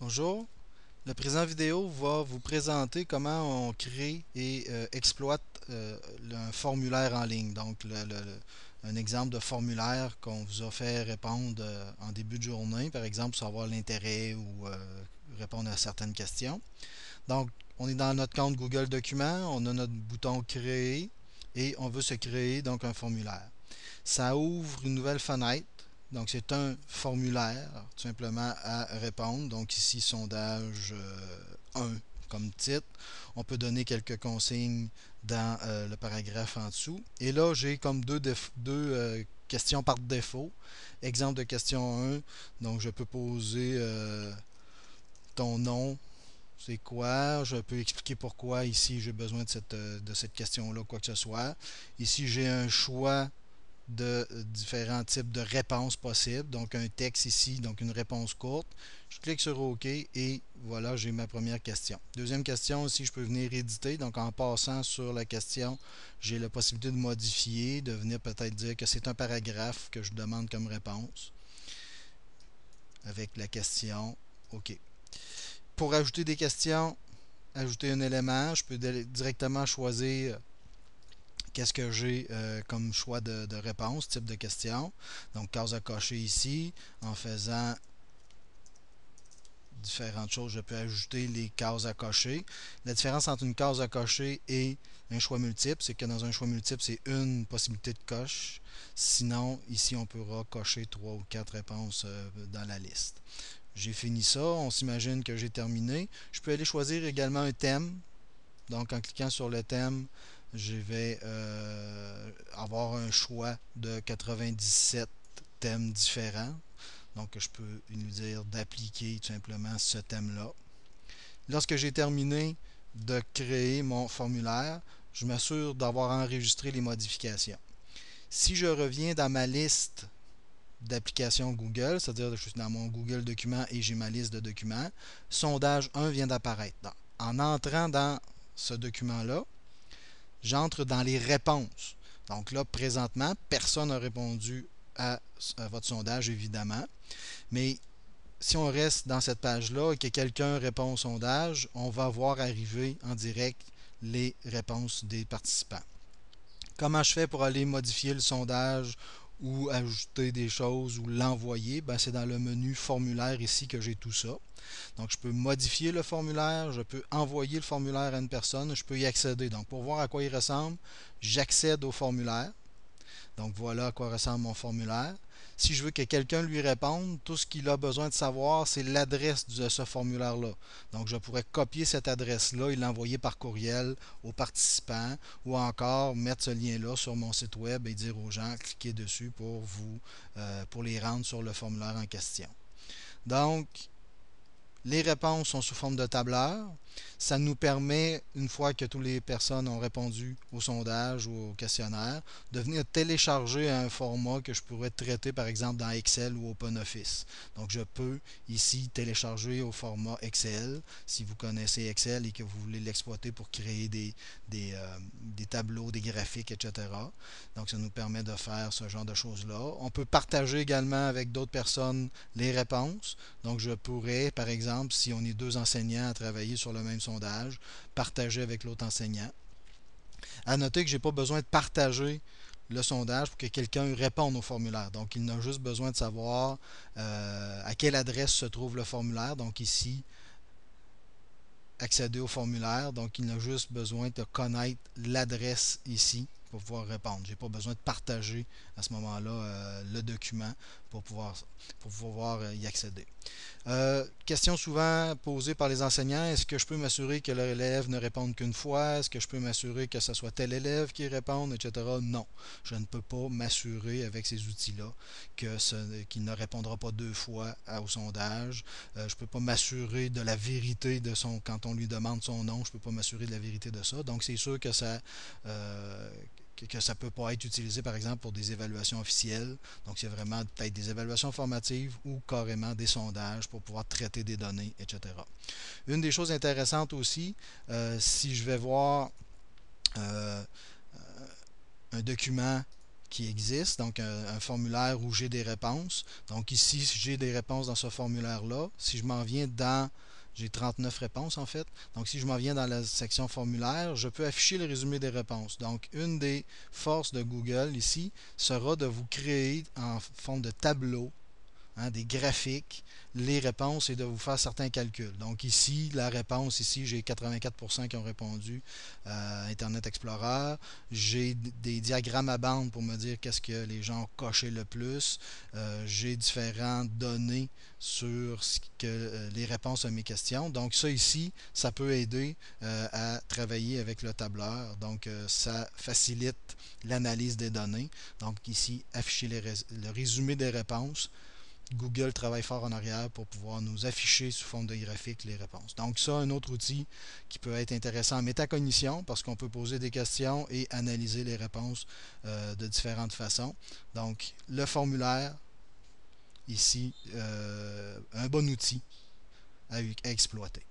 Bonjour. la présent vidéo va vous présenter comment on crée et euh, exploite euh, un formulaire en ligne. Donc, un exemple de formulaire qu'on vous a fait répondre euh, en début de journée, par exemple, savoir l'intérêt ou répondre à certaines questions. Donc, on est dans notre compte Google Documents, on a notre bouton Créer et on veut se créer donc un formulaire. Ça ouvre une nouvelle fenêtre donc, c'est un formulaire, tout simplement, à répondre. Donc, ici, sondage 1 euh, comme titre. On peut donner quelques consignes dans euh, le paragraphe en dessous. Et là, j'ai comme deux, deux euh, questions par défaut. Exemple de question 1. Donc, je peux poser ton nom, c'est quoi, je peux expliquer pourquoi ici j'ai besoin de cette, de cette question-là, quoi que ce soit. Ici, j'ai un choix de euh, différents types de réponses possibles. Donc un texte ici, donc une réponse courte. Je clique sur OK et voilà, j'ai ma première question. Deuxième question aussi, je peux venir éditer. Donc en passant sur la question, j'ai la possibilité de modifier, de venir peut-être dire que c'est un paragraphe que je demande comme réponse avec la question OK. Pour ajouter des questions, ajouter un élément, je peux directement choisir qu'est-ce que j'ai euh, comme choix de, réponse, type de question. Donc, case à cocher ici, en faisant différentes choses, je peux ajouter les cases à cocher. La différence entre une case à cocher et un choix multiple, c'est que dans un choix multiple, c'est une possibilité de coche. Sinon, ici, on pourra cocher trois ou quatre réponses euh, dans la liste. J'ai fini ça, on s'imagine que j'ai terminé. Je peux aller choisir également un thème. Donc, en cliquant sur le thème, je vais euh, avoir un choix de 97 thèmes différents. Donc, je peux lui dire d'appliquer tout simplement ce thème-là. Lorsque j'ai terminé de créer mon formulaire, je m'assure d'avoir enregistré les modifications. Si je reviens dans ma liste d'applications Google, c'est-à-dire que je suis dans mon Google document et j'ai ma liste de documents, sondage 1 vient d'apparaître. En entrant dans ce document-là, J'entre dans les réponses. Donc là, présentement, personne n'a répondu à, votre sondage, évidemment. Mais si on reste dans cette page-là et que quelqu'un répond au sondage, on va voir arriver en direct les réponses des participants. Comment je fais pour aller modifier le sondage ou ajouter des choses ou l'envoyer, ben, c'est dans le menu formulaire ici que j'ai tout ça. Donc je peux modifier le formulaire, je peux envoyer le formulaire à une personne, je peux y accéder. Donc pour voir à quoi il ressemble, j'accède au formulaire. Donc voilà à quoi ressemble mon formulaire. Si je veux que quelqu'un lui réponde, tout ce qu'il a besoin de savoir, c'est l'adresse de ce formulaire-là. Donc, je pourrais copier cette adresse-là et l'envoyer par courriel aux participants ou encore mettre ce lien-là sur mon site web et dire aux gens, cliquez dessus pour vous, euh, pour les rendre sur le formulaire en question. Donc, les réponses sont sous forme de tableur. Ça nous permet, une fois que toutes les personnes ont répondu au sondage ou au questionnaire, de venir télécharger un format que je pourrais traiter, par exemple, dans Excel ou OpenOffice. Donc, je peux ici télécharger au format Excel. Si vous connaissez Excel et que vous voulez l'exploiter pour créer des, des euh, tableaux, des graphiques, etc. Donc, ça nous permet de faire ce genre de choses-là. On peut partager également avec d'autres personnes les réponses. Donc, je pourrais, par exemple, si on est deux enseignants à travailler sur le même même sondage, partager avec l'autre enseignant. À noter que je n'ai pas besoin de partager le sondage pour que quelqu'un réponde au formulaire. Donc, il n'a juste besoin de savoir euh, à quelle adresse se trouve le formulaire. Donc, ici, accéder au formulaire. Donc, il n'a juste besoin de connaître l'adresse ici pour pouvoir répondre. Je n'ai pas besoin de partager à ce moment-là euh, le document pour pouvoir, pouvoir euh, y accéder. Euh, question souvent posée par les enseignants, est-ce que je peux m'assurer que leur élève ne réponde qu'une fois? Est-ce que je peux m'assurer que ce soit tel élève qui réponde, etc.? Non, je ne peux pas m'assurer avec ces outils-là qu'il ne répondra pas deux fois au sondage. Euh, je ne peux pas m'assurer de la vérité de son, quand on lui demande son nom, je ne peux pas m'assurer de la vérité de ça. Donc c'est sûr que ça que, ça ne peut pas être utilisé, par exemple, pour des évaluations officielles. Donc, c'est vraiment peut-être des évaluations formatives ou carrément des sondages pour pouvoir traiter des données, etc. Une des choses intéressantes aussi, euh, si je vais voir euh, euh, un document qui existe, donc un, un formulaire où j'ai des réponses. Donc ici, j'ai des réponses dans ce formulaire-là. Si je m'en viens dans j'ai 39 réponses en fait. Donc si je m'en viens dans la section formulaire, je peux afficher le résumé des réponses. Donc une des forces de Google ici sera de vous créer en forme de tableau Hein, des graphiques, les réponses et de vous faire certains calculs. Donc ici, la réponse, ici, j'ai 84% qui ont répondu à euh, Internet Explorer. J'ai des diagrammes à bande pour me dire qu'est-ce que les gens ont coché le plus. Euh, j'ai différentes données sur ce que, euh, les réponses à mes questions. Donc ça ici, ça peut aider à travailler avec le tableur. Donc ça facilite l'analyse des données. Donc ici, afficher le résumé des réponses. Google travaille fort en arrière pour pouvoir nous afficher sous forme de graphique les réponses. Donc ça, un autre outil qui peut être intéressant en métacognition parce qu'on peut poser des questions et analyser les réponses euh, de différentes façons. Donc le formulaire, ici, euh, un bon outil à exploiter.